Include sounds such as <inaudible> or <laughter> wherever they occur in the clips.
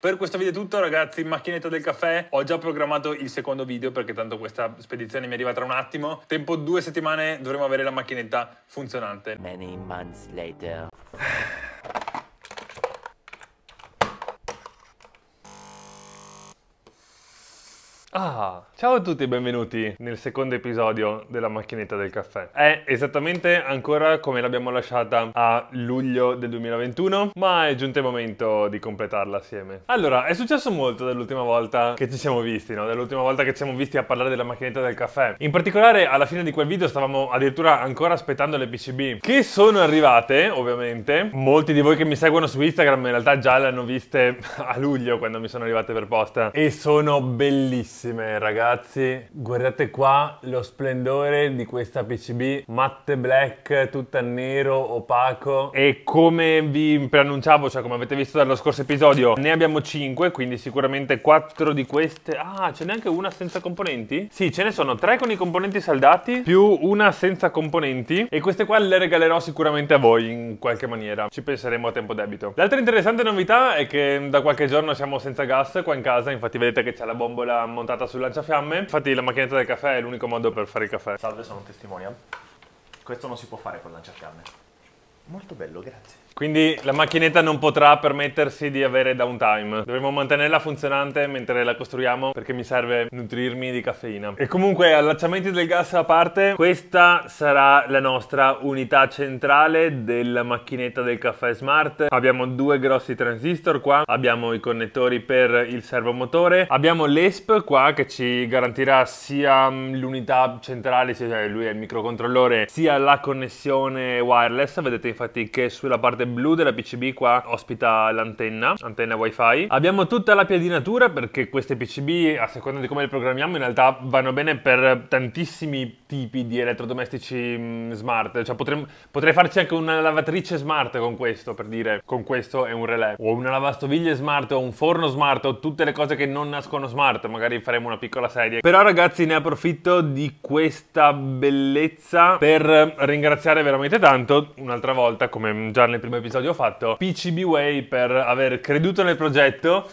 Per questo video è tutto ragazzi, macchinetta del caffè, ho già programmato il secondo video perché tanto questa spedizione mi arriva tra un attimo, tempo due settimane dovremo avere la macchinetta funzionante. Many months later. <sighs> Ah, ciao a tutti e benvenuti nel secondo episodio della macchinetta del caffè. È esattamente ancora come l'abbiamo lasciata a luglio del 2021, ma è giunto il momento di completarla assieme. Allora, è successo molto dall'ultima volta che ci siamo visti, no? Dall'ultima volta che ci siamo visti a parlare della macchinetta del caffè. In particolare, alla fine di quel video stavamo addirittura ancora aspettando le PCB, che sono arrivate, ovviamente. Molti di voi che mi seguono su Instagram in realtà già le hanno viste <laughs> a luglio quando mi sono arrivate per posta e sono bellissime bellissime ragazzi, guardate qua lo splendore di questa PCB matte black, tutta nero, opaco e come vi preannunciavo, cioè come avete visto dallo scorso episodio, ne abbiamo 5, quindi sicuramente 4 di queste, ah ce n'è anche una senza componenti? Sì ce ne sono 3 con i componenti saldati più una senza componenti e queste qua le regalerò sicuramente a voi in qualche maniera, ci penseremo a tempo debito. L'altra interessante novità è che da qualche giorno siamo senza gas qua in casa, infatti vedete che c'è la bombola montata montata sul lanciafiamme. Infatti la macchinetta del caffè è l'unico modo per fare il caffè. Salve, sono un testimonial. Questo non si può fare col lanciafiamme. Molto bello, grazie. Quindi la macchinetta non potrà permettersi di avere downtime. Dovremo mantenerla funzionante mentre la costruiamo perché mi serve nutrirmi di caffeina. E comunque allacciamenti del gas a parte, questa sarà la nostra unità centrale della macchinetta del caffè smart. Abbiamo due grossi transistor qua, abbiamo i connettori per il servomotore, abbiamo l'ESP qua che ci garantirà sia l'unità centrale, cioè lui è il microcontrollore, sia la connessione wireless. Vedete infatti che sulla parte blu della PCB qua ospita l'antenna, antenna wifi. Abbiamo tutta la piadinatura perché queste PCB, a seconda di come le programmiamo, in realtà vanno bene per tantissimi tipi di elettrodomestici mm, smart. Cioè potrei, potrei farci anche una lavatrice smart con questo, per dire, con questo è un relè. O una lavastoviglie smart, o un forno smart, o tutte le cose che non nascono smart. Magari faremo una piccola serie. Però ragazzi ne approfitto di questa bellezza per ringraziare veramente tanto, un'altra volta, come già nel primo episodio fatto PCB Way per aver creduto nel progetto,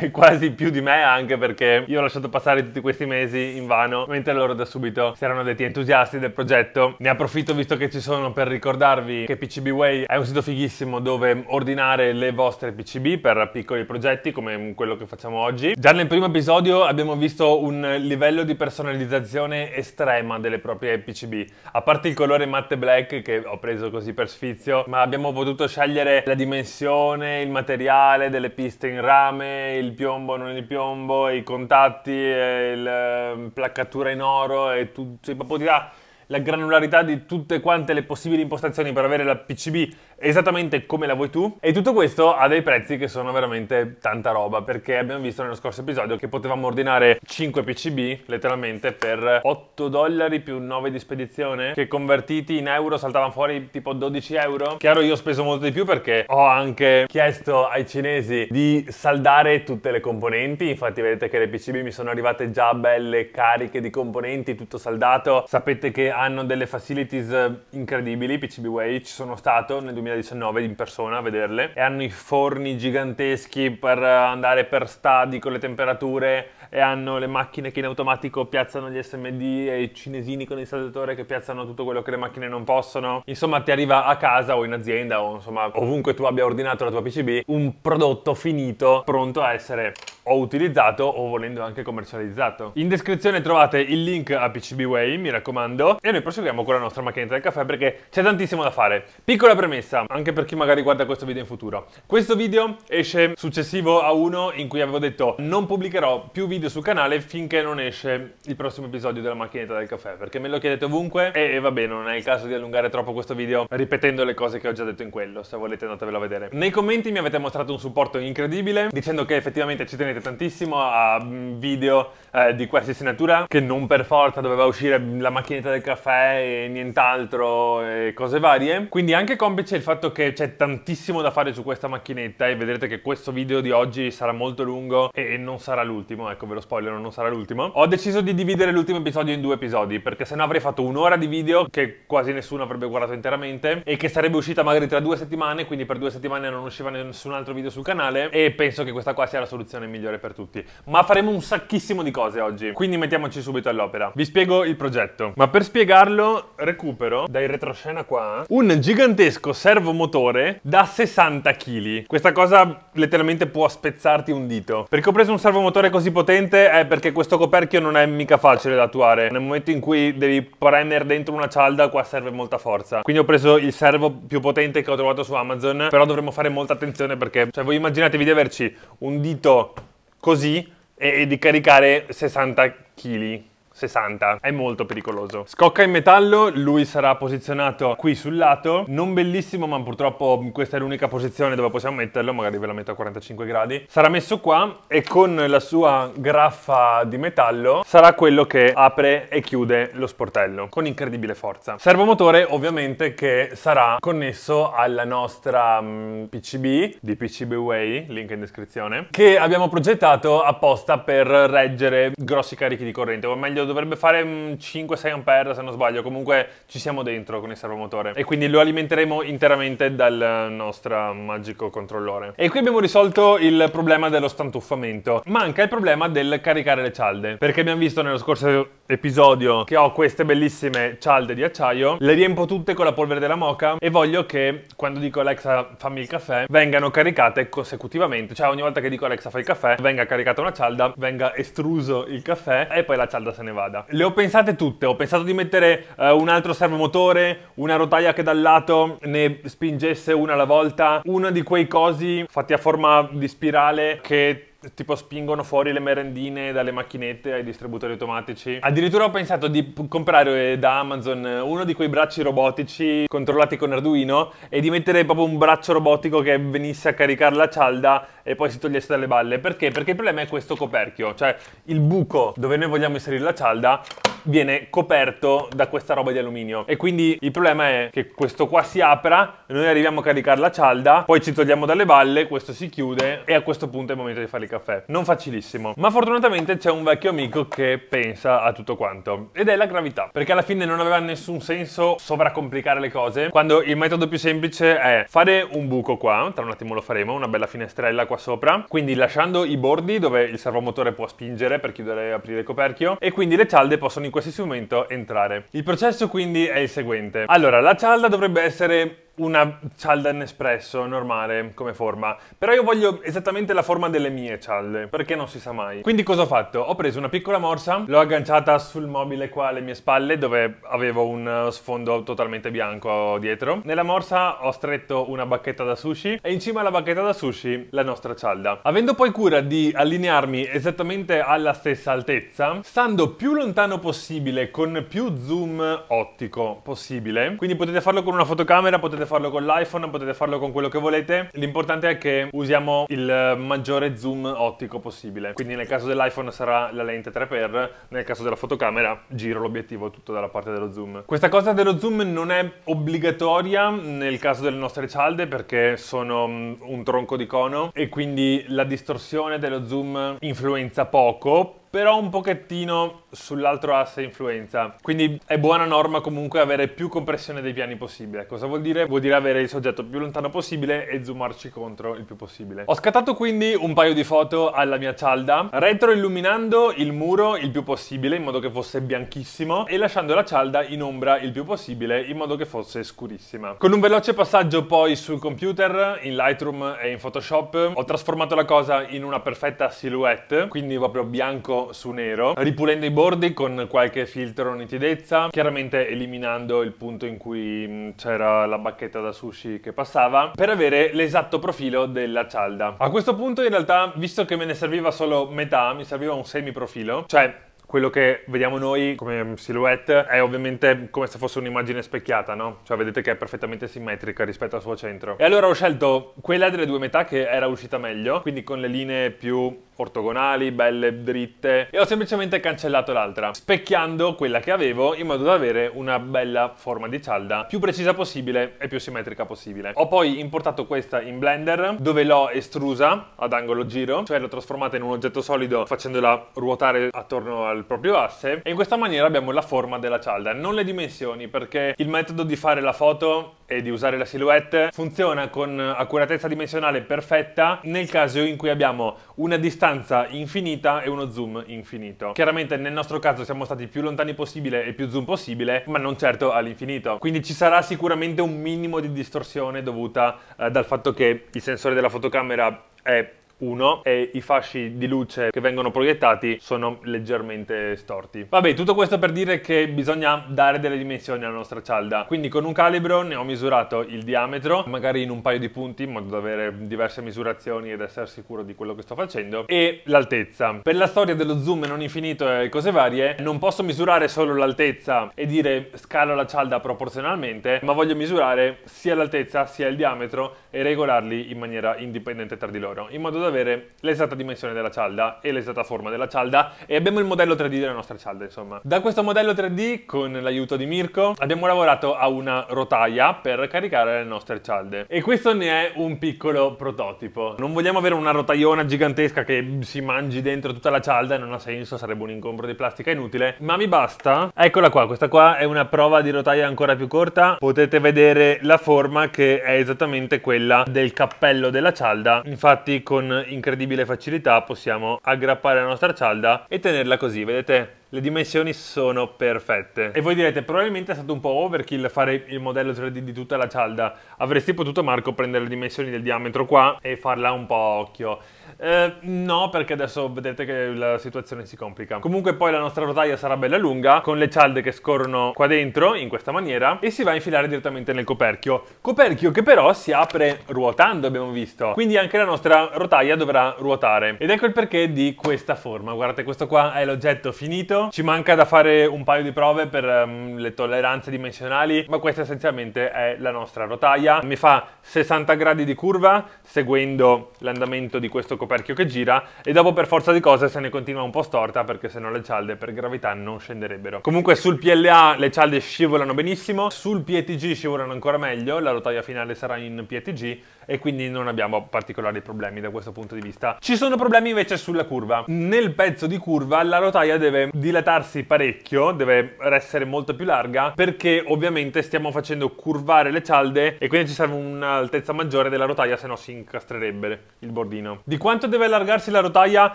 eh, <laughs> quasi più di me anche perché io ho lasciato passare tutti questi mesi in vano, mentre loro da subito si erano detti entusiasti del progetto. Ne approfitto visto che ci sono per ricordarvi che PCB Way è un sito fighissimo dove ordinare le vostre PCB per piccoli progetti come quello che facciamo oggi. Già nel primo episodio abbiamo visto un livello di personalizzazione estrema delle proprie PCB, a parte il colore matte black che ho preso così per sfizio, ma abbiamo potuto potuto scegliere la dimensione, il materiale delle piste in rame, il piombo non il piombo, i contatti, eh, la ehm, placcatura in oro e tu sei cioè, proprio di là la granularità di tutte quante le possibili impostazioni per avere la PCB esattamente come la vuoi tu. E tutto questo a dei prezzi che sono veramente tanta roba, perché abbiamo visto nello scorso episodio che potevamo ordinare 5 PCB, letteralmente, per 8 dollari più 9 di spedizione, che convertiti in euro saltavano fuori tipo 12 euro. Chiaro, io ho speso molto di più perché ho anche chiesto ai cinesi di saldare tutte le componenti, infatti vedete che le PCB mi sono arrivate già belle cariche di componenti, tutto saldato. Sapete che hanno delle facilities eh, incredibili, PCBWay, ci sono stato nel 2019 in persona a vederle, e hanno i forni giganteschi per andare per stadi con le temperature e hanno le macchine che in automatico piazzano gli SMD e i cinesini con il saldatore che piazzano tutto quello che le macchine non possono. Insomma, ti arriva a casa o in azienda o insomma ovunque tu abbia ordinato la tua PCB un prodotto finito pronto a essere o utilizzato o volendo anche commercializzato. In descrizione trovate il link a PCBWay, mi raccomando, e noi proseguiamo con la nostra macchinetta del caffè perché c'è tantissimo da fare. Piccola premessa, anche per chi magari guarda questo video in futuro. Questo video esce successivo a uno in cui avevo detto non pubblicherò più video video sul canale finché non esce il prossimo episodio della macchinetta del caffè, perché me lo chiedete ovunque e, e va bene, non è il caso di allungare troppo questo video ripetendo le cose che ho già detto in quello, se volete andatevelo a vedere. Nei commenti mi avete mostrato un supporto incredibile, dicendo che effettivamente ci tenete tantissimo a mm, video eh, di qualsiasi natura, che non per forza doveva uscire la macchinetta del caffè e nient'altro e cose varie. Quindi anche complice il fatto che c'è tantissimo da fare su questa macchinetta e vedrete che questo video di oggi sarà molto lungo e non sarà l'ultimo, ecco ve lo spoiler, non sarà l'ultimo. Ho deciso di dividere l'ultimo episodio in due episodi, perché sennò avrei fatto un'ora di video che quasi nessuno avrebbe guardato interamente e che sarebbe uscita magari tra due settimane, quindi per due settimane non usciva nessun altro video sul canale e penso che questa qua sia la soluzione migliore per tutti. Ma faremo un sacchissimo di cose oggi, quindi mettiamoci subito all'opera. Vi spiego il progetto, ma per spiegarlo recupero dai retroscena qua un gigantesco servomotore da 60 kg. Questa cosa letteralmente può spezzarti un dito, perché ho preso un servomotore così potente divertente è perché questo coperchio non è mica facile da attuare. Nel momento in cui devi premere dentro una cialda, qua serve molta forza. Quindi ho preso il servo più potente che ho trovato su Amazon, però dovremmo fare molta attenzione perché, cioè, voi immaginatevi di averci un dito così e di caricare 60 kg 60. È molto pericoloso. Scocca in metallo, lui sarà posizionato qui sul lato. Non bellissimo, ma purtroppo questa è l'unica posizione dove possiamo metterlo. Magari ve la metto a 45 gradi. Sarà messo qua e con la sua graffa di metallo sarà quello che apre e chiude lo sportello con incredibile forza. Servomotore ovviamente che sarà connesso alla nostra mh, mm, PCB di PCB Way, link in descrizione, che abbiamo progettato apposta per reggere grossi carichi di corrente, o meglio dovrebbe fare 5-6 mm, ampere se non sbaglio, comunque ci siamo dentro con il servomotore e quindi lo alimenteremo interamente dal nostro magico controllore. E qui abbiamo risolto il problema dello stantuffamento. Manca il problema del caricare le cialde, perché abbiamo visto nello scorso episodio che ho queste bellissime cialde di acciaio, le riempo tutte con la polvere della moca e voglio che quando dico Alexa fammi il caffè vengano caricate consecutivamente, cioè ogni volta che dico Alexa fai il caffè venga caricata una cialda, venga estruso il caffè e poi la cialda se ne va vada. Le ho pensate tutte, ho pensato di mettere eh, un altro servomotore, una rotaia che dal lato ne spingesse una alla volta, uno di quei cosi fatti a forma di spirale che tipo spingono fuori le merendine dalle macchinette ai distributori automatici. Addirittura ho pensato di comprare da Amazon uno di quei bracci robotici controllati con Arduino e di mettere proprio un braccio robotico che venisse a caricare la cialda e poi si togliesse dalle balle. Perché? Perché il problema è questo coperchio, cioè il buco dove noi vogliamo inserire la cialda viene coperto da questa roba di alluminio e quindi il problema è che questo qua si apra noi arriviamo a caricare la cialda poi ci togliamo dalle balle questo si chiude e a questo punto è il momento di fare il caffè non facilissimo ma fortunatamente c'è un vecchio amico che pensa a tutto quanto ed è la gravità perché alla fine non aveva nessun senso sovracomplicare le cose quando il metodo più semplice è fare un buco qua tra un attimo lo faremo una bella finestrella qua sopra, quindi lasciando i bordi dove il servomotore può spingere per chiudere e aprire il coperchio e quindi le cialde possono in qualsiasi momento entrare. Il processo quindi è il seguente. Allora, la cialda dovrebbe essere una cialda Nespresso normale come forma, però io voglio esattamente la forma delle mie cialde, perché non si sa mai. Quindi cosa ho fatto? Ho preso una piccola morsa, l'ho agganciata sul mobile qua alle mie spalle, dove avevo un eh, sfondo totalmente bianco dietro. Nella morsa ho stretto una bacchetta da sushi e in cima alla bacchetta da sushi la nostra cialda. Avendo poi cura di allinearmi esattamente alla stessa altezza, stando più lontano possibile con più zoom ottico possibile, quindi potete farlo con una fotocamera, potete farlo farlo con l'iPhone, potete farlo con quello che volete. L'importante è che usiamo il maggiore zoom ottico possibile. Quindi nel caso dell'iPhone sarà la lente 3x, nel caso della fotocamera giro l'obiettivo tutto dalla parte dello zoom. Questa cosa dello zoom non è obbligatoria nel caso delle nostre cialde perché sono mm, un tronco di cono e quindi la distorsione dello zoom influenza poco, però un pochettino sull'altro asse influenza. Quindi è buona norma comunque avere più compressione dei piani possibile. Cosa vuol dire? Vuol dire avere il soggetto più lontano possibile e zoomarci contro il più possibile. Ho scattato quindi un paio di foto alla mia cialda, retroilluminando il muro il più possibile in modo che fosse bianchissimo e lasciando la cialda in ombra il più possibile in modo che fosse scurissima. Con un veloce passaggio poi sul computer, in Lightroom e in Photoshop, ho trasformato la cosa in una perfetta silhouette, quindi proprio bianco su nero, ripulendo i bordi con qualche filtro nitidezza, chiaramente eliminando il punto in cui mm, c'era la bacchetta da sushi che passava, per avere l'esatto profilo della cialda. A questo punto in realtà, visto che me ne serviva solo metà, mi serviva un semi profilo, cioè quello che vediamo noi come silhouette è ovviamente come se fosse un'immagine specchiata, no? Cioè vedete che è perfettamente simmetrica rispetto al suo centro. E allora ho scelto quella delle due metà che era uscita meglio, quindi con le linee più ortogonali, belle, dritte e ho semplicemente cancellato l'altra, specchiando quella che avevo in modo da avere una bella forma di cialda più precisa possibile e più simmetrica possibile. Ho poi importato questa in Blender dove l'ho estrusa ad angolo giro, cioè l'ho trasformata in un oggetto solido facendola ruotare attorno al proprio asse e in questa maniera abbiamo la forma della cialda, non le dimensioni perché il metodo di fare la foto e di usare la silhouette funziona con accuratezza dimensionale perfetta nel caso in cui abbiamo una distanza distanza infinita e uno zoom infinito. Chiaramente nel nostro caso siamo stati più lontani possibile e più zoom possibile, ma non certo all'infinito. Quindi ci sarà sicuramente un minimo di distorsione dovuta eh, dal fatto che il sensore della fotocamera è 1 e i fasci di luce che vengono proiettati sono leggermente storti. Vabbè, tutto questo per dire che bisogna dare delle dimensioni alla nostra cialda. Quindi con un calibro ne ho misurato il diametro, magari in un paio di punti, in modo da avere diverse misurazioni ed essere sicuro di quello che sto facendo, e l'altezza. Per la storia dello zoom non infinito e cose varie, non posso misurare solo l'altezza e dire scalo la cialda proporzionalmente, ma voglio misurare sia l'altezza sia il diametro e regolarli in maniera indipendente tra di loro, in modo da avere l'esatta dimensione della cialda e l'esatta forma della cialda e abbiamo il modello 3D della nostra cialda, insomma. Da questo modello 3D, con l'aiuto di Mirko, abbiamo lavorato a una rotaia per caricare le nostre cialde. E questo ne è un piccolo prototipo. Non vogliamo avere una rotaiona gigantesca che si mangi dentro tutta la cialda, non ha senso, sarebbe un ingombro di plastica inutile, ma mi basta. Eccola qua, questa qua è una prova di rotaia ancora più corta. Potete vedere la forma che è esattamente quella del cappello della cialda. Infatti con incredibile facilità possiamo aggrappare la nostra cialda e tenerla così, vedete? le dimensioni sono perfette. E voi direte, probabilmente è stato un po' overkill fare il modello 3D di tutta la cialda. Avresti potuto, Marco, prendere le dimensioni del diametro qua e farla un po' a occhio. Eh, no, perché adesso vedete che la situazione si complica. Comunque poi la nostra rotaia sarà bella lunga, con le cialde che scorrono qua dentro, in questa maniera, e si va a infilare direttamente nel coperchio. Coperchio che però si apre ruotando, abbiamo visto. Quindi anche la nostra rotaia dovrà ruotare. Ed ecco il perché di questa forma. Guardate, questo qua è l'oggetto finito ci manca da fare un paio di prove per um, le tolleranze dimensionali, ma questa essenzialmente è la nostra rotaia. Mi fa 60 gradi di curva seguendo l'andamento di questo coperchio che gira e dopo per forza di cose se ne continua un po' storta perché se no le cialde per gravità non scenderebbero. Comunque sul PLA le cialde scivolano benissimo, sul PETG scivolano ancora meglio, la rotaia finale sarà in PETG e quindi non abbiamo particolari problemi da questo punto di vista. Ci sono problemi invece sulla curva. Nel pezzo di curva la rotaia deve dilatarsi parecchio, deve essere molto più larga, perché ovviamente stiamo facendo curvare le cialde e quindi ci serve un'altezza maggiore della rotaia, se no si incastrerebbe il bordino. Di quanto deve allargarsi la rotaia?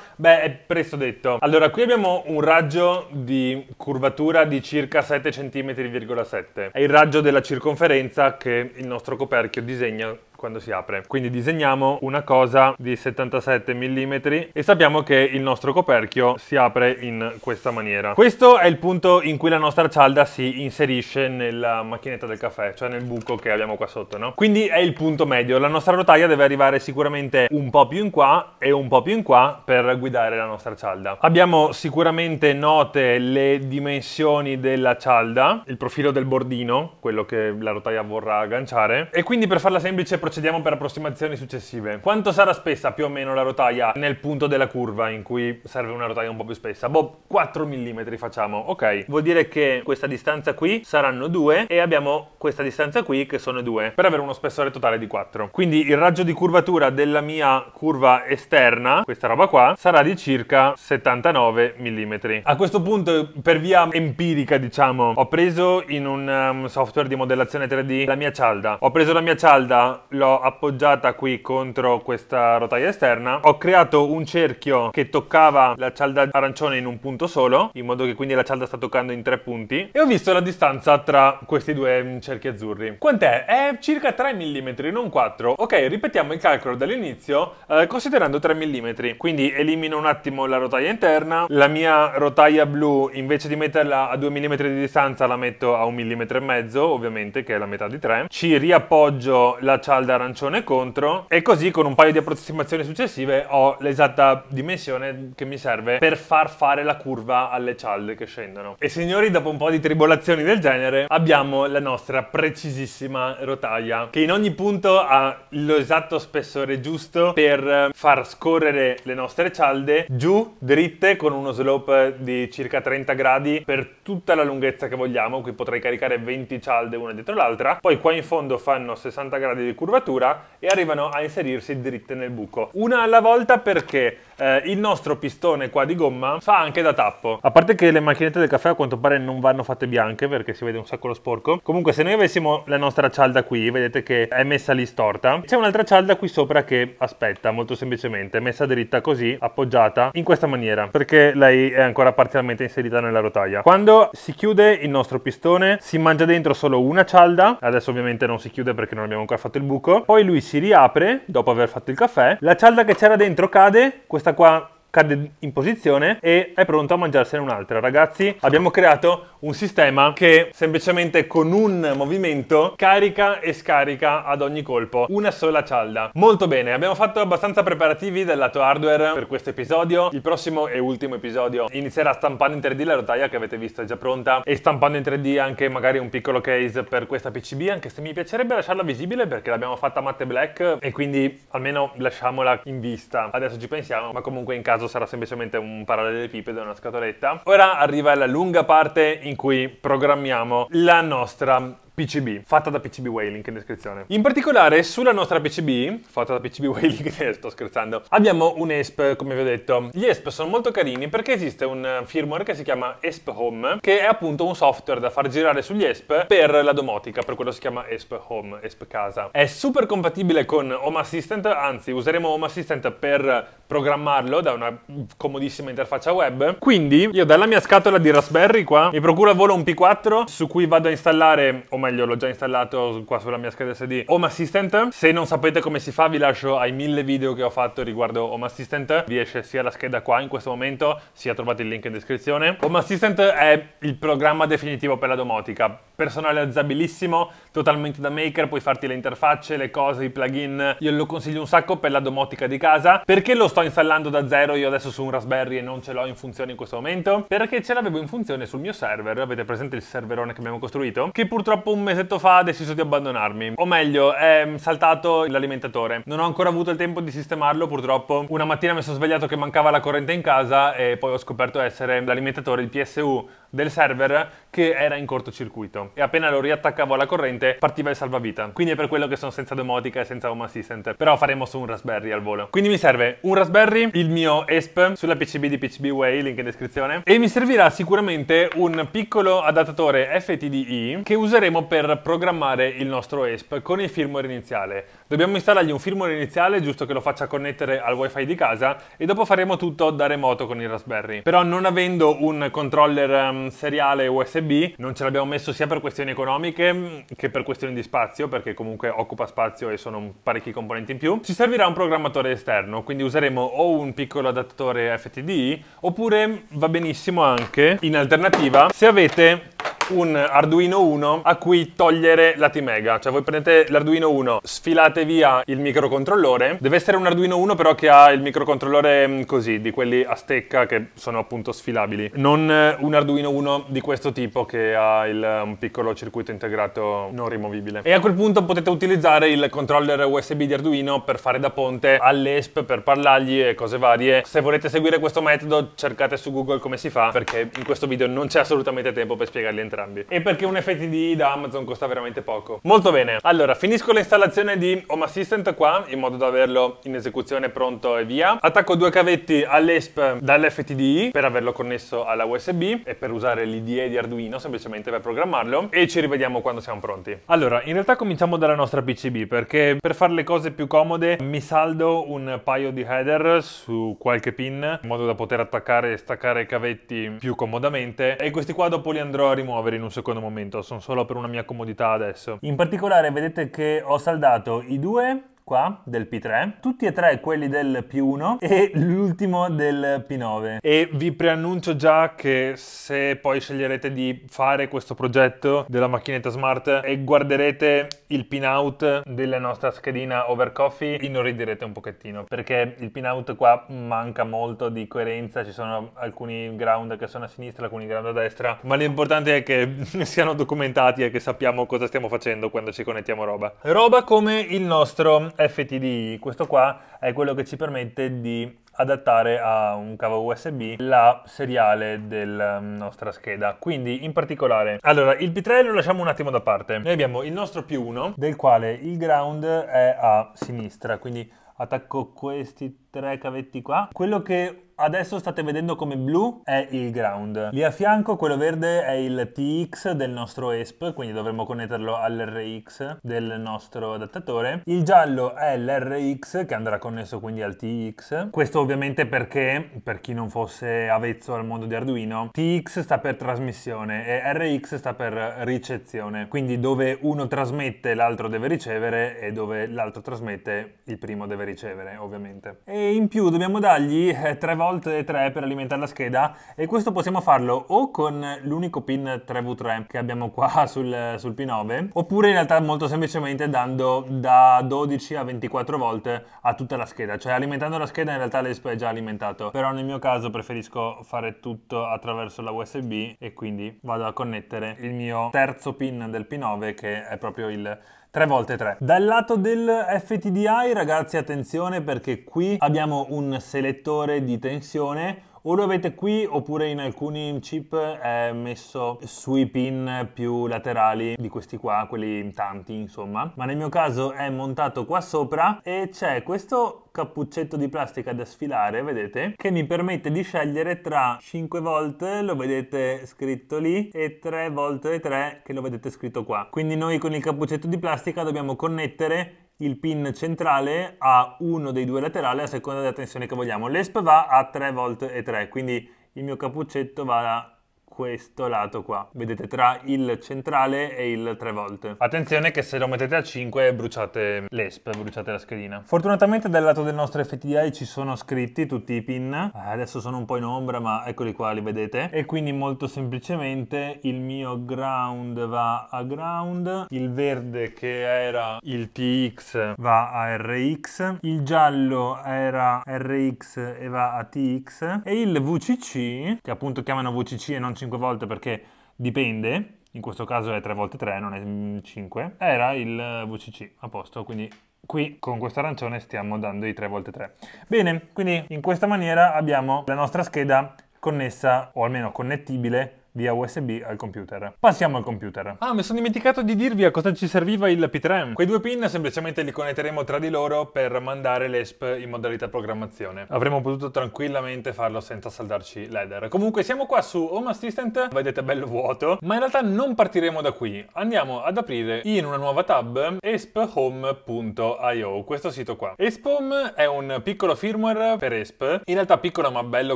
Beh, è presto detto. Allora, qui abbiamo un raggio di curvatura di circa 7 cm,7. È il raggio della circonferenza che il nostro coperchio disegna quando si apre. Quindi disegniamo una cosa di 77 mm e sappiamo che il nostro coperchio si apre in questa maniera. Questo è il punto in cui la nostra cialda si inserisce nella macchinetta del caffè, cioè nel buco che abbiamo qua sotto, no? Quindi è il punto medio. La nostra rotaia deve arrivare sicuramente un po' più in qua e un po' più in qua per guidare la nostra cialda. Abbiamo sicuramente note le dimensioni della cialda, il profilo del bordino, quello che la rotaia vorrà agganciare e quindi per farla semplice procediamo per approssimazioni successive. Quanto sarà spessa più o meno la rotaia nel punto della curva in cui serve una rotaia un po' più spessa? Boh, 4 mm facciamo, ok. Vuol dire che questa distanza qui saranno 2 e abbiamo questa distanza qui che sono 2 per avere uno spessore totale di 4. Quindi il raggio di curvatura della mia curva esterna, questa roba qua, sarà di circa 79 mm. A questo punto, per via empirica, diciamo, ho preso in un um, software di modellazione 3D la mia cialda. Ho preso la mia cialda, l'ho appoggiata qui contro questa rotaia esterna, ho creato un cerchio che toccava la cialda arancione in un punto solo, in modo che quindi la cialda sta toccando in tre punti, e ho visto la distanza tra questi due cerchi azzurri. Quant'è? È circa 3 mm, non 4. Ok, ripetiamo il calcolo dall'inizio eh, considerando 3 mm, quindi elimino un attimo la rotaia interna, la mia rotaia blu invece di metterla a 2 mm di distanza la metto a 1 mm e mezzo, ovviamente, che è la metà di 3, ci riappoggio la cialda falda arancione contro e così con un paio di approssimazioni successive ho l'esatta dimensione che mi serve per far fare la curva alle cialde che scendono. E signori, dopo un po' di tribolazioni del genere, abbiamo la nostra precisissima rotaia che in ogni punto ha lo esatto spessore giusto per far scorrere le nostre cialde giù dritte con uno slope di circa 30 gradi per tutta la lunghezza che vogliamo. Qui potrei caricare 20 cialde una dietro l'altra. Poi qua in fondo fanno 60 gradi di curva curvatura e arrivano a inserirsi dritte nel buco. Una alla volta perché eh, il nostro pistone qua di gomma fa anche da tappo. A parte che le macchinette del caffè a quanto pare non vanno fatte bianche perché si vede un sacco lo sporco. Comunque se noi avessimo la nostra cialda qui, vedete che è messa lì storta, c'è un'altra cialda qui sopra che aspetta molto semplicemente, messa dritta così, appoggiata in questa maniera perché lei è ancora parzialmente inserita nella rotaia. Quando si chiude il nostro pistone si mangia dentro solo una cialda, adesso ovviamente non si chiude perché non abbiamo ancora fatto il buco, buco, poi lui si riapre dopo aver fatto il caffè, la cialda che c'era dentro cade, questa qua cade in posizione e è pronto a mangiarsene un'altra. Ragazzi, abbiamo creato un sistema che semplicemente con un movimento carica e scarica ad ogni colpo una sola cialda. Molto bene, abbiamo fatto abbastanza preparativi del lato hardware per questo episodio. Il prossimo e ultimo episodio inizierà stampando in 3D la rotaia che avete visto è già pronta e stampando in 3D anche magari un piccolo case per questa PCB, anche se mi piacerebbe lasciarla visibile perché l'abbiamo fatta matte black e quindi almeno lasciamola in vista. Adesso ci pensiamo, ma comunque in caso caso sarà semplicemente un parallelepipedo, una scatoletta. Ora arriva la lunga parte in cui programmiamo la nostra PCB, fatta da PCB Waylink in descrizione. In particolare sulla nostra PCB, fatta da PCB Waylink, <laughs> eh, sto scherzando, abbiamo un ESP come vi ho detto. Gli ESP sono molto carini perché esiste un firmware che si chiama ESP Home, che è appunto un software da far girare sugli ESP per la domotica, per quello si chiama ESP Home, ESP Casa. È super compatibile con Home Assistant, anzi useremo Home Assistant per programmarlo da una comodissima interfaccia web. Quindi io dalla mia scatola di Raspberry qua mi procuro al volo un P4 su cui vado a installare Home meglio l'ho già installato qua sulla mia scheda SD Home Assistant se non sapete come si fa vi lascio ai mille video che ho fatto riguardo Home Assistant vi esce sia la scheda qua in questo momento sia trovate il link in descrizione Home Assistant è il programma definitivo per la domotica personalizzabilissimo totalmente da maker puoi farti le interfacce le cose i plugin io lo consiglio un sacco per la domotica di casa perché lo sto installando da zero io adesso su un Raspberry e non ce l'ho in funzione in questo momento perché ce l'avevo in funzione sul mio server avete presente il serverone che abbiamo costruito che purtroppo un mesetto fa ha deciso di abbandonarmi. O meglio, è saltato l'alimentatore. Non ho ancora avuto il tempo di sistemarlo, purtroppo. Una mattina mi sono svegliato che mancava la corrente in casa e poi ho scoperto essere l'alimentatore, il PSU del server che era in cortocircuito e appena lo riattaccavo alla corrente partiva il salvavita quindi è per quello che sono senza domotica e senza home assistant però faremo su un raspberry al volo quindi mi serve un raspberry il mio ESP sulla PCB di PCB Way link in descrizione e mi servirà sicuramente un piccolo adattatore FTDI che useremo per programmare il nostro ESP con il firmware iniziale. Dobbiamo installargli un firmware iniziale giusto che lo faccia connettere al wifi di casa e dopo faremo tutto da remoto con il Raspberry. Però non avendo un controller um, seriale USB non ce l'abbiamo messo sia per questioni economiche mm, che per questioni di spazio perché comunque occupa spazio e sono parecchi componenti in più. Ci servirà un programmatore esterno quindi useremo o un piccolo adattatore FTD oppure va benissimo anche in alternativa se avete un Arduino 1 a cui togliere la T-Mega. Cioè voi prendete l'Arduino 1, sfilate via il microcontrollore. Deve essere un Arduino 1 però che ha il microcontrollore mm, così, di quelli a stecca che sono appunto sfilabili. Non eh, un Arduino 1 di questo tipo che ha il, un piccolo circuito integrato non rimovibile. E a quel punto potete utilizzare il controller USB di Arduino per fare da ponte all'ESP per parlargli e cose varie. Se volete seguire questo metodo cercate su Google come si fa perché in questo video non c'è assolutamente tempo per spiegarli entrambi entrambi. E perché un FTD da Amazon costa veramente poco. Molto bene. Allora, finisco l'installazione di Home Assistant qua, in modo da averlo in esecuzione pronto e via. Attacco due cavetti all'ESP dall'FTD per averlo connesso alla USB e per usare l'IDE di Arduino, semplicemente per programmarlo. E ci rivediamo quando siamo pronti. Allora, in realtà cominciamo dalla nostra PCB, perché per fare le cose più comode mi saldo un paio di header su qualche pin, in modo da poter attaccare e staccare i cavetti più comodamente. E questi qua dopo li andrò a rimuovere rimuovere in un secondo momento, sono solo per una mia comodità adesso. In particolare vedete che ho saldato i due qua del P3, tutti e tre quelli del P1 e l'ultimo del P9. E vi preannuncio già che se poi sceglierete di fare questo progetto della macchinetta smart e guarderete il pinout della nostra schedina over coffee, inorridirete un pochettino perché il pinout qua manca molto di coerenza, ci sono alcuni ground che sono a sinistra, alcuni ground a destra, ma l'importante è che <laughs> siano documentati e che sappiamo cosa stiamo facendo quando ci connettiamo roba. Roba come il nostro FTD, questo qua è quello che ci permette di adattare a un cavo USB la seriale della mm, nostra scheda. Quindi in particolare, allora il P3 lo lasciamo un attimo da parte. Noi abbiamo il nostro P1 del quale il ground è a sinistra, quindi attacco questi tre cavetti qua. Quello che adesso state vedendo come blu è il ground. Lì a fianco quello verde è il TX del nostro ESP, quindi dovremmo connetterlo all'RX del nostro adattatore. Il giallo è l'RX che andrà connesso quindi al TX. Questo ovviamente perché, per chi non fosse avvezzo al mondo di Arduino, TX sta per trasmissione e RX sta per ricezione. Quindi dove uno trasmette l'altro deve ricevere e dove l'altro trasmette il primo deve ricevere ovviamente. E in più dobbiamo dargli eh, tre volte volt 3 per alimentare la scheda e questo possiamo farlo o con l'unico pin 3v3 che abbiamo qua <laughs> sul, sul P9 oppure in realtà molto semplicemente dando da 12 a 24 volte a tutta la scheda cioè alimentando la scheda in realtà l'ESP è già alimentato però nel mio caso preferisco fare tutto attraverso la USB e quindi vado a connettere il mio terzo pin del P9 che è proprio il 3x3. Dal lato del FTDI ragazzi attenzione perché qui abbiamo un selettore di tensione o lo avete qui oppure in alcuni chip è eh, messo sui pin più laterali di questi qua, quelli tanti insomma, ma nel mio caso è montato qua sopra e c'è questo cappuccetto di plastica da sfilare, vedete, che mi permette di scegliere tra 5 volt, lo vedete scritto lì, e 3 volt e 3 che lo vedete scritto qua. Quindi noi con il cappuccetto di plastica dobbiamo connettere il pin centrale a uno dei due laterali a seconda della tensione che vogliamo. L'ESP va a 3 volt e 3, quindi il mio cappuccetto va questo lato qua. Vedete tra il centrale e il tre volte. Attenzione che se lo mettete a 5 bruciate l'ESP, bruciate la schedina. Fortunatamente dal lato del nostro FTDI ci sono scritti tutti i pin. Eh, adesso sono un po' in ombra ma eccoli qua, li vedete. E quindi molto semplicemente il mio ground va a ground, il verde che era il TX va a RX, il giallo era RX e va a TX e il VCC, che appunto chiamano VCC e non 50 5 volte perché dipende, in questo caso è 3 volte 3, non è 5, era il VCC, a posto, quindi qui con questo arancione stiamo dando i 3 volte 3. Bene, quindi in questa maniera abbiamo la nostra scheda connessa o almeno connettibile via USB al computer. Passiamo al computer. Ah, mi sono dimenticato di dirvi a cosa ci serviva il P3. Quei due pin semplicemente li connetteremo tra di loro per mandare l'ESP in modalità programmazione. Avremmo potuto tranquillamente farlo senza saldarci l'header. Comunque siamo qua su Home Assistant, vedete bello vuoto, ma in realtà non partiremo da qui. Andiamo ad aprire in una nuova tab esphome.io, questo sito qua. Esphome è un piccolo firmware per ESP, in realtà piccolo ma bello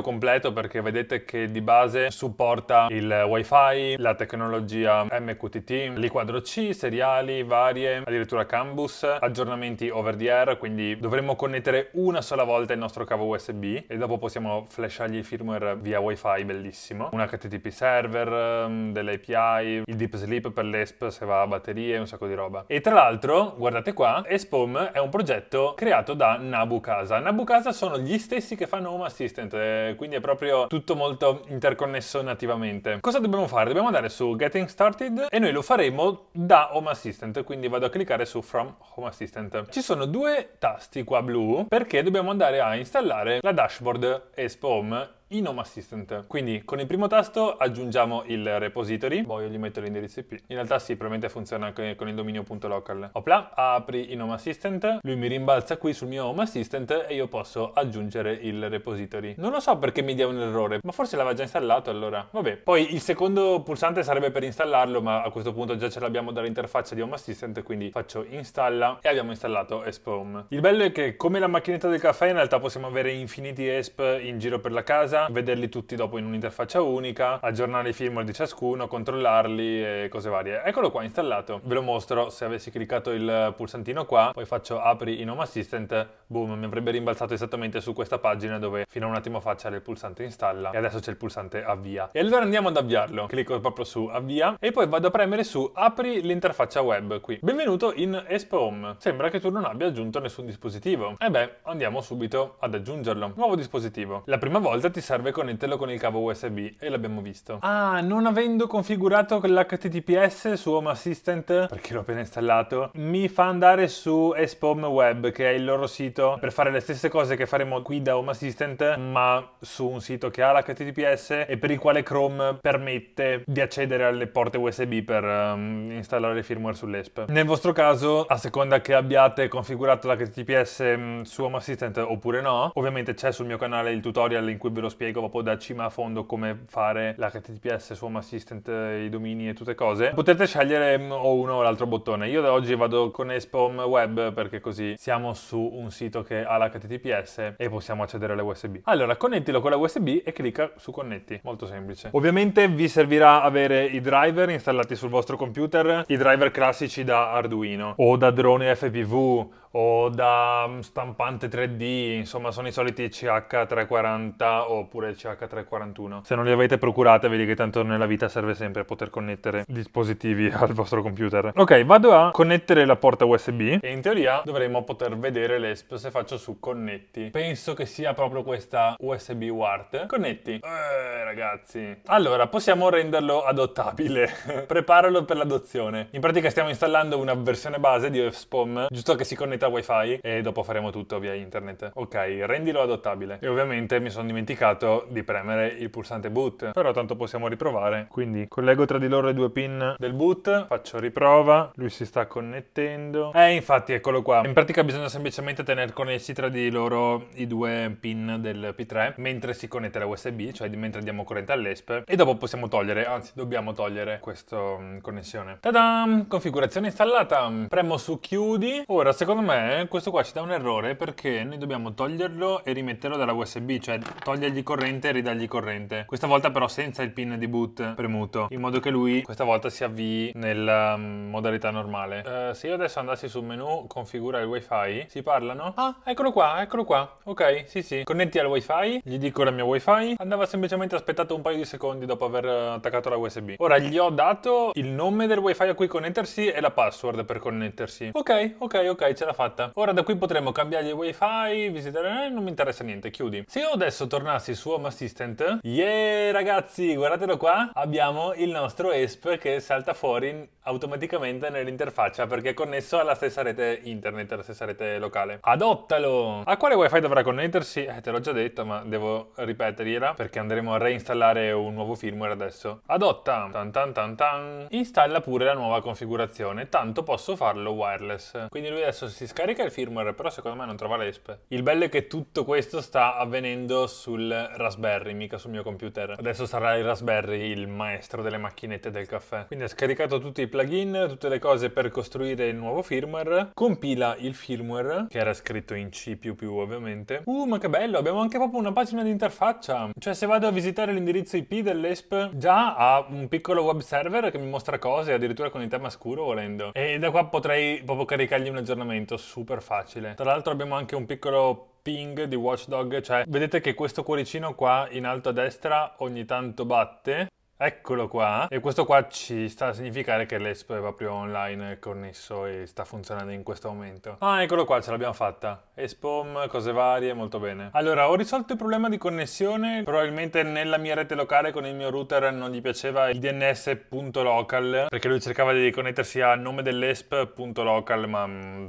completo perché vedete che di base supporta il wifi, la tecnologia MQTT, li quadro C, seriali varie, addirittura Cambus, aggiornamenti over the air, quindi dovremmo connettere una sola volta il nostro cavo USB e dopo possiamo flashargli il firmware via wifi, bellissimo. Un HTTP server, mm, delle API, il deep sleep per l'ESP se va a batterie, un sacco di roba. E tra l'altro, guardate qua, ESPOM è un progetto creato da Nabucasa. Nabucasa sono gli stessi che fanno Home Assistant, eh, quindi è proprio tutto molto interconnesso nativamente. Cosa dobbiamo fare? Dobbiamo andare su Getting Started e noi lo faremo da Home Assistant, quindi vado a cliccare su From Home Assistant. Ci sono due tasti qua blu perché dobbiamo andare a installare la dashboard Espo Home in Home Assistant. Quindi con il primo tasto aggiungiamo il repository, poi io gli metto l'indirizzo IP. In realtà sì, probabilmente funziona anche con il dominio.local. Opla, apri in Home Assistant, lui mi rimbalza qui sul mio Home Assistant e io posso aggiungere il repository. Non lo so perché mi dia un errore, ma forse l'aveva già installato allora. Vabbè, poi il secondo pulsante sarebbe per installarlo, ma a questo punto già ce l'abbiamo dall'interfaccia di Home Assistant, quindi faccio installa e abbiamo installato Esp Home. Il bello è che come la macchinetta del caffè in realtà possiamo avere infiniti Esp in giro per la casa, vederli tutti dopo in un'interfaccia unica, aggiornare i firmware di ciascuno, controllarli e cose varie. Eccolo qua installato, ve lo mostro, se avessi cliccato il pulsantino qua, poi faccio apri in Home Assistant, boom, mi avrebbe rimbalzato esattamente su questa pagina dove fino a un attimo fa c'era il pulsante installa e adesso c'è il pulsante avvia. E allora andiamo ad avviarlo, clicco proprio su avvia e poi vado a premere su apri l'interfaccia web qui. Benvenuto in Espo Home, sembra che tu non abbia aggiunto nessun dispositivo. E eh beh, andiamo subito ad aggiungerlo. Nuovo dispositivo. La prima volta ti serve connetterlo con il cavo USB e l'abbiamo visto. Ah, non avendo configurato l'HTTPS su Home Assistant, perché l'ho appena installato, mi fa andare su Espom Web, che è il loro sito, per fare le stesse cose che faremo qui da Home Assistant, ma su un sito che ha l'HTTPS e per il quale Chrome permette di accedere alle porte USB per um, installare le firmware sull'ESP. Nel vostro caso, a seconda che abbiate configurato l'HTTPS ehm, su Home Assistant oppure no, ovviamente c'è sul mio canale il tutorial in cui ve lo spiego spiego proprio da cima a fondo come fare l'HTTPS, Swam Assistant, eh, i domini e tutte cose. Potete scegliere mm, o uno o l'altro bottone. Io da oggi vado con Espom Web perché così siamo su un sito che ha l'HTTPS e possiamo accedere alle USB. Allora, connettilo con la USB e clicca su connetti. Molto semplice. Ovviamente vi servirà avere i driver installati sul vostro computer, i driver classici da Arduino o da drone FPV o da mm, stampante 3D, insomma sono i soliti CH340 oppure CH341. Se non li avete procurate, vedi che tanto nella vita serve sempre poter connettere dispositivi <laughs> al vostro computer. Ok, vado a connettere la porta USB e in teoria dovremmo poter vedere l'ESP se faccio su connetti. Penso che sia proprio questa USB WART. Connetti. Eh, ragazzi. Allora, possiamo renderlo adottabile. <laughs> Preparalo per l'adozione. In pratica stiamo installando una versione base di FSPOM, giusto che si connette connetta wifi e dopo faremo tutto via internet. Ok, rendilo adottabile. E ovviamente mi sono dimenticato di premere il pulsante boot, però tanto possiamo riprovare. Quindi collego tra di loro i due pin del boot, faccio riprova, lui si sta connettendo. E infatti, eccolo qua. In pratica bisogna semplicemente tenere connessi tra di loro i due pin del P3 mentre si connette la USB, cioè mentre diamo corrente all'ESP e dopo possiamo togliere, anzi dobbiamo togliere questa mm, connessione. Tada! Configurazione installata. Premo su chiudi. Ora, secondo me me questo qua ci dà un errore perché noi dobbiamo toglierlo e rimetterlo dalla USB, cioè togliergli corrente e ridargli corrente. Questa volta però senza il pin di boot premuto, in modo che lui questa volta si avvii nella mm, modalità normale. Uh, se io adesso andassi sul menu configura il wifi, si parlano? Ah, eccolo qua, eccolo qua. Ok, sì sì. Connetti al wifi, gli dico la mia wifi. Andava semplicemente aspettato un paio di secondi dopo aver eh, attaccato la USB. Ora gli ho dato il nome del wifi a cui connettersi e la password per connettersi. Ok, ok, ok, ce la faccio fatta. Ora da qui potremmo cambiare cambiargli wifi, visitare... Eh, non mi interessa niente, chiudi. Se io adesso tornassi su Home Assistant, yeah ragazzi, guardatelo qua, abbiamo il nostro ESP che salta fuori automaticamente nell'interfaccia perché è connesso alla stessa rete internet, alla stessa rete locale. Adottalo! A quale wifi dovrà connettersi? Eh, te l'ho già detto, ma devo ripetergliela perché andremo a reinstallare un nuovo firmware adesso. Adotta! Tan tan tan tan! Installa pure la nuova configurazione, tanto posso farlo wireless. Quindi lui adesso si scarica il firmware, però secondo me non trova l'esp. Il bello è che tutto questo sta avvenendo sul Raspberry, mica sul mio computer. Adesso sarà il Raspberry il maestro delle macchinette del caffè. Quindi ha scaricato tutti i plugin plugin, tutte le cose per costruire il nuovo firmware, compila il firmware, che era scritto in C++ ovviamente. Uh, ma che bello, abbiamo anche proprio una pagina di interfaccia. Cioè se vado a visitare l'indirizzo IP dell'ESP, già ha un piccolo web server che mi mostra cose, addirittura con il tema scuro volendo. E da qua potrei proprio caricargli un aggiornamento, super facile. Tra l'altro abbiamo anche un piccolo ping di Watchdog, cioè vedete che questo cuoricino qua in alto a destra ogni tanto batte Eccolo qua, e questo qua ci sta a significare che l'esp è proprio online connesso e sta funzionando in questo momento. Ah, eccolo qua, ce l'abbiamo fatta. Espom, cose varie, molto bene. Allora, ho risolto il problema di connessione, probabilmente nella mia rete locale con il mio router non gli piaceva il dns.local, perché lui cercava di connettersi a nome dell'esp.local, ma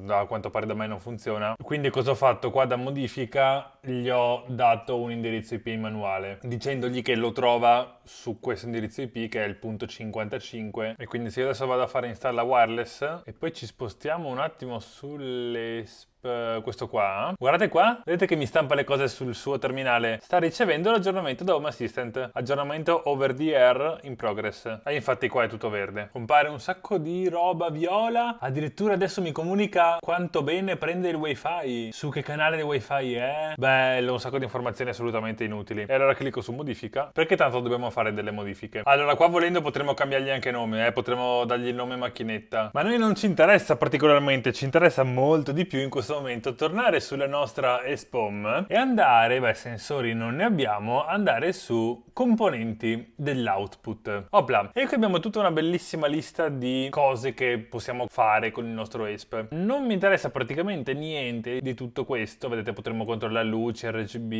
da mm, quanto pare da me non funziona. Quindi cosa ho fatto qua da modifica? Gli ho dato un indirizzo IP manuale, dicendogli che lo trova su questo indirizzo indirizzo IP che è il punto 55 e quindi se io adesso vado a fare installa wireless e poi ci spostiamo un attimo sulle spalle eh, questo qua, guardate qua, vedete che mi stampa le cose sul suo terminale, sta ricevendo l'aggiornamento da Home Assistant, aggiornamento over the air in progress. E ah, infatti qua è tutto verde, compare un sacco di roba viola, addirittura adesso mi comunica quanto bene prende il wifi, su che canale di wifi è, bello, un sacco di informazioni assolutamente inutili. E allora clicco su modifica, perché tanto dobbiamo fare delle modifiche. Allora qua volendo potremmo cambiargli anche nome, eh? potremmo dargli il nome macchinetta, ma a noi non ci interessa particolarmente, ci interessa molto di più in questo questo momento tornare sulla nostra ESPOM e andare, beh sensori non ne abbiamo, andare su componenti dell'output. Opla, e qui abbiamo tutta una bellissima lista di cose che possiamo fare con il nostro ESP. Non mi interessa praticamente niente di tutto questo, vedete potremmo controllare luce, RGB,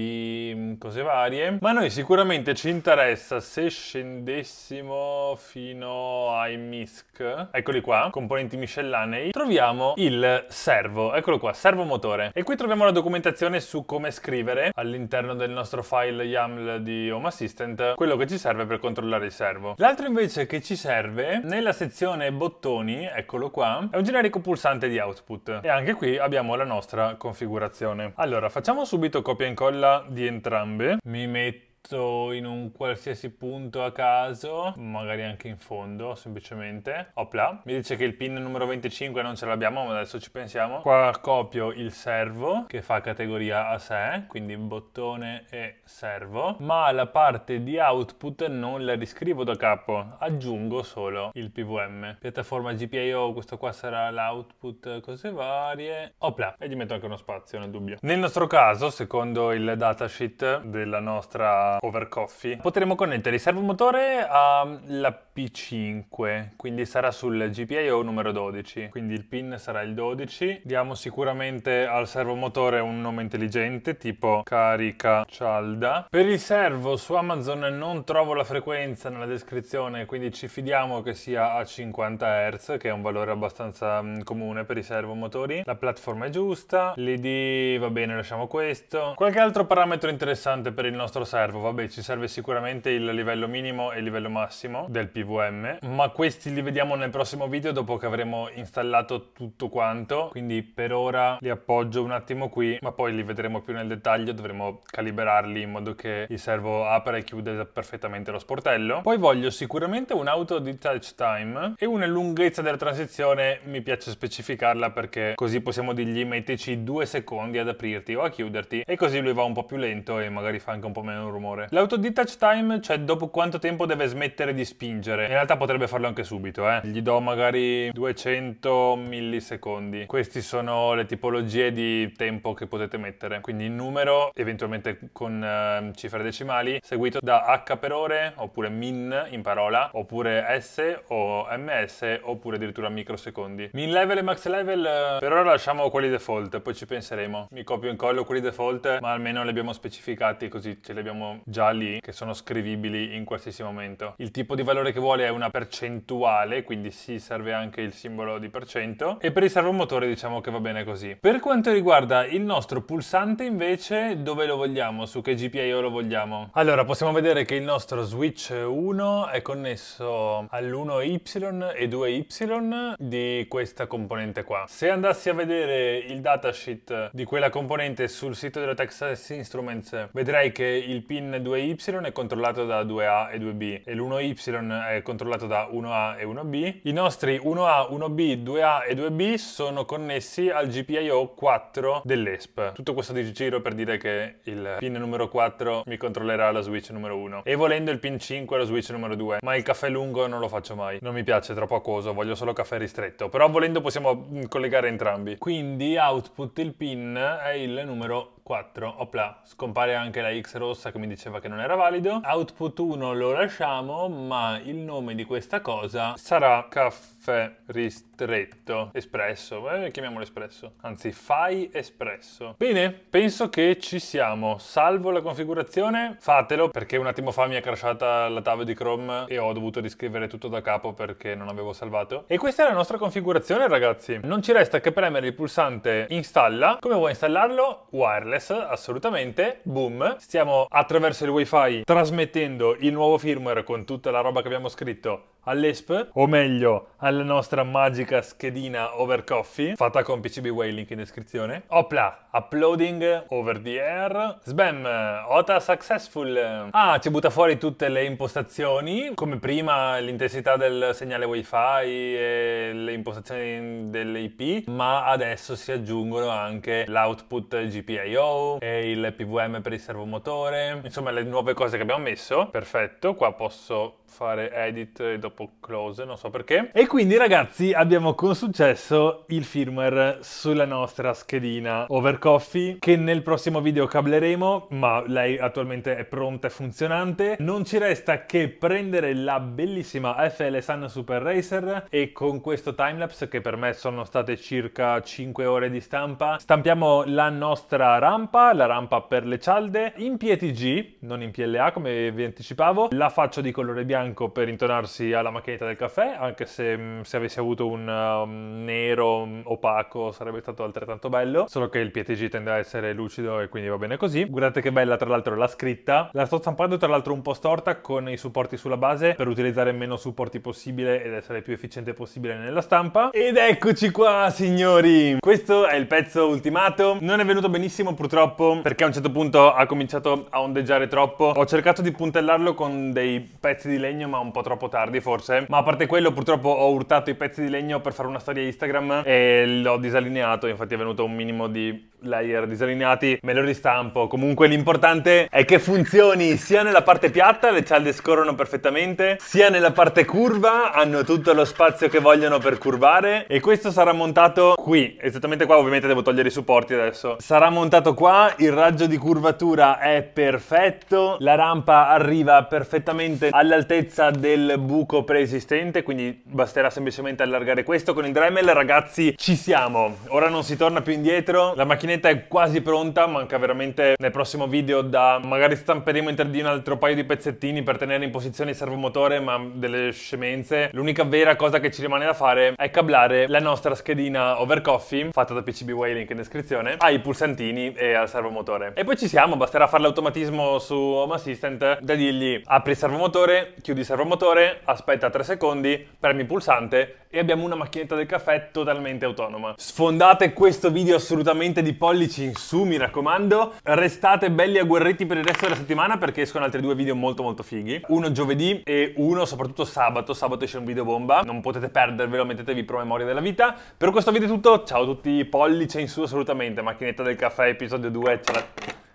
mm, cose varie, ma noi sicuramente ci interessa se scendessimo fino ai MISC, eccoli qua, componenti miscellanei, troviamo il servo, eccolo qua, servomotore. E qui troviamo la documentazione su come scrivere all'interno del nostro file YAML di Home Assistant quello che ci serve per controllare il servo. L'altro invece che ci serve nella sezione bottoni, eccolo qua, è un generico pulsante di output. E anche qui abbiamo la nostra configurazione. Allora, facciamo subito copia e incolla di entrambe. Mi metto in un qualsiasi punto a caso, magari anche in fondo semplicemente. Opla, mi dice che il pin numero 25 non ce l'abbiamo, ma adesso ci pensiamo. Qua copio il servo che fa categoria a sé, quindi bottone e servo, ma la parte di output non la riscrivo da capo, aggiungo solo il PVM. Piattaforma GPIO, questo qua sarà l'output, cose varie. Opla, e gli metto anche uno spazio nel dubbio. Nel nostro caso, secondo il datasheet della nostra da Overcoffee, potremo connettere il servomotore alla mm, P5, quindi sarà sul GPIO numero 12, quindi il pin sarà il 12. Diamo sicuramente al servomotore un nome intelligente tipo carica cialda. Per il servo su Amazon non trovo la frequenza nella descrizione, quindi ci fidiamo che sia a 50 Hz, che è un valore abbastanza mm, comune per i servomotori. La piattaforma è giusta, l'ID va bene, lasciamo questo. Qualche altro parametro interessante per il nostro servo vabbè ci serve sicuramente il livello minimo e il livello massimo del PVM, ma questi li vediamo nel prossimo video dopo che avremo installato tutto quanto, quindi per ora li appoggio un attimo qui, ma poi li vedremo più nel dettaglio, dovremo calibrarli in modo che il servo apra e chiude perfettamente lo sportello. Poi voglio sicuramente un'auto di touch time e una lunghezza della transizione mi piace specificarla perché così possiamo dirgli metteci due secondi ad aprirti o a chiuderti e così lui va un po' più lento e magari fa anche un po' meno rumore rumore. L'auto touch time, cioè dopo quanto tempo deve smettere di spingere. In realtà potrebbe farlo anche subito, eh. Gli do magari 200 millisecondi. Queste sono le tipologie di tempo che potete mettere. Quindi il numero, eventualmente con eh, cifre decimali, seguito da H per ore, oppure min in parola, oppure S o ms, oppure addirittura microsecondi. Min level e max level, eh, per ora lasciamo quelli default, poi ci penseremo. Mi copio e incollo quelli default, ma almeno li abbiamo specificati così ce li abbiamo già lì che sono scrivibili in qualsiasi momento. Il tipo di valore che vuole è una percentuale, quindi si serve anche il simbolo di percento e per il servomotore diciamo che va bene così. Per quanto riguarda il nostro pulsante invece, dove lo vogliamo? Su che GPIO lo vogliamo? Allora, possiamo vedere che il nostro switch 1 è connesso all'1Y e 2Y di questa componente qua. Se andassi a vedere il datasheet di quella componente sul sito della Texas Instruments, vedrei che il pin N2Y è controllato da 2A e 2B e l'1Y è controllato da 1A e 1B. I nostri 1A, 1B, 2A e 2B sono connessi al GPIO 4 dell'ESP. Tutto questo di giro per dire che il pin numero 4 mi controllerà la switch numero 1 e volendo il pin 5 la switch numero 2, ma il caffè lungo non lo faccio mai. Non mi piace, troppo acquoso, voglio solo caffè ristretto, però volendo possiamo mm, collegare entrambi. Quindi output il pin è il numero 4, opla, scompare anche la X rossa che mi diceva che non era valido. Output 1 lo lasciamo, ma il nome di questa cosa sarà caffè caffè ristretto, espresso, eh, chiamiamolo espresso, anzi fai espresso. Bene, penso che ci siamo, salvo la configurazione, fatelo perché un attimo fa mi è crashata la tab di Chrome e ho dovuto riscrivere tutto da capo perché non avevo salvato. E questa è la nostra configurazione ragazzi, non ci resta che premere il pulsante installa, come vuoi installarlo? Wireless, assolutamente, boom, stiamo attraverso il wifi trasmettendo il nuovo firmware con tutta la roba che abbiamo scritto all'ESP, o meglio alla nostra magica schedina over coffee, fatta con PCB Way link in descrizione. Opla, uploading, over the air, spam, OTA successful. Ah, ci butta fuori tutte le impostazioni, come prima l'intensità del segnale wifi e le impostazioni dell'IP, ma adesso si aggiungono anche l'output GPIO e il PVM per il servomotore, insomma le nuove cose che abbiamo messo. Perfetto, qua posso fare edit e dopo close, non so perché. E quindi ragazzi abbiamo con successo il firmware sulla nostra schedina Overcoffee che nel prossimo video cableremo, ma lei attualmente è pronta e funzionante. Non ci resta che prendere la bellissima FL Sun Super Racer e con questo timelapse che per me sono state circa 5 ore di stampa, stampiamo la nostra rampa, la rampa per le cialde in PETG, non in PLA come vi anticipavo, la faccio di colore bianco bianco per intonarsi alla macchinetta del caffè, anche se mm, se avessi avuto un um, nero mm, opaco sarebbe stato altrettanto bello, solo che il PTG tende a essere lucido e quindi va bene così. Guardate che bella tra l'altro la scritta, la sto stampando tra l'altro un po' storta con i supporti sulla base per utilizzare meno supporti possibile ed essere più efficiente possibile nella stampa. Ed eccoci qua signori, questo è il pezzo ultimato, non è venuto benissimo purtroppo perché a un certo punto ha cominciato a ondeggiare troppo, ho cercato di puntellarlo con dei pezzi di legno legno, ma un po' troppo tardi forse. Ma a parte quello, purtroppo ho urtato i pezzi di legno per fare una storia Instagram e l'ho disallineato, infatti è venuto un minimo di layer disegnati, me lo ristampo. Comunque l'importante è che funzioni sia nella parte piatta, le cialde scorrono perfettamente, sia nella parte curva, hanno tutto lo spazio che vogliono per curvare e questo sarà montato qui, esattamente qua, ovviamente devo togliere i supporti adesso. Sarà montato qua, il raggio di curvatura è perfetto, la rampa arriva perfettamente all'altezza del buco preesistente, quindi basterà semplicemente allargare questo con il Dremel, ragazzi, ci siamo. Ora non si torna più indietro, la macchina macchinetta è quasi pronta, manca veramente nel prossimo video da... Magari stamperemo interdi un altro paio di pezzettini per tenere in posizione il servomotore, ma delle scemenze. L'unica vera cosa che ci rimane da fare è cablare la nostra schedina overcoffee, fatta da PCBWay, link in descrizione, ai pulsantini e al servomotore. E poi ci siamo, basterà fare l'automatismo su Home Assistant da dirgli apri il servomotore, chiudi il servomotore, aspetta 3 secondi, premi il pulsante e abbiamo una macchinetta del caffè totalmente autonoma. Sfondate questo video assolutamente di pollici in su, mi raccomando. Restate belli agguerriti per il resto della settimana perché escono altri due video molto molto fighi. Uno giovedì e uno soprattutto sabato. Sabato esce un video bomba. Non potete perdervelo, mettetevi memoria della vita. Per questo video è tutto. Ciao a tutti, pollice in su assolutamente. Macchinetta del caffè, episodio 2, ce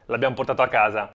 l'abbiamo portato a casa.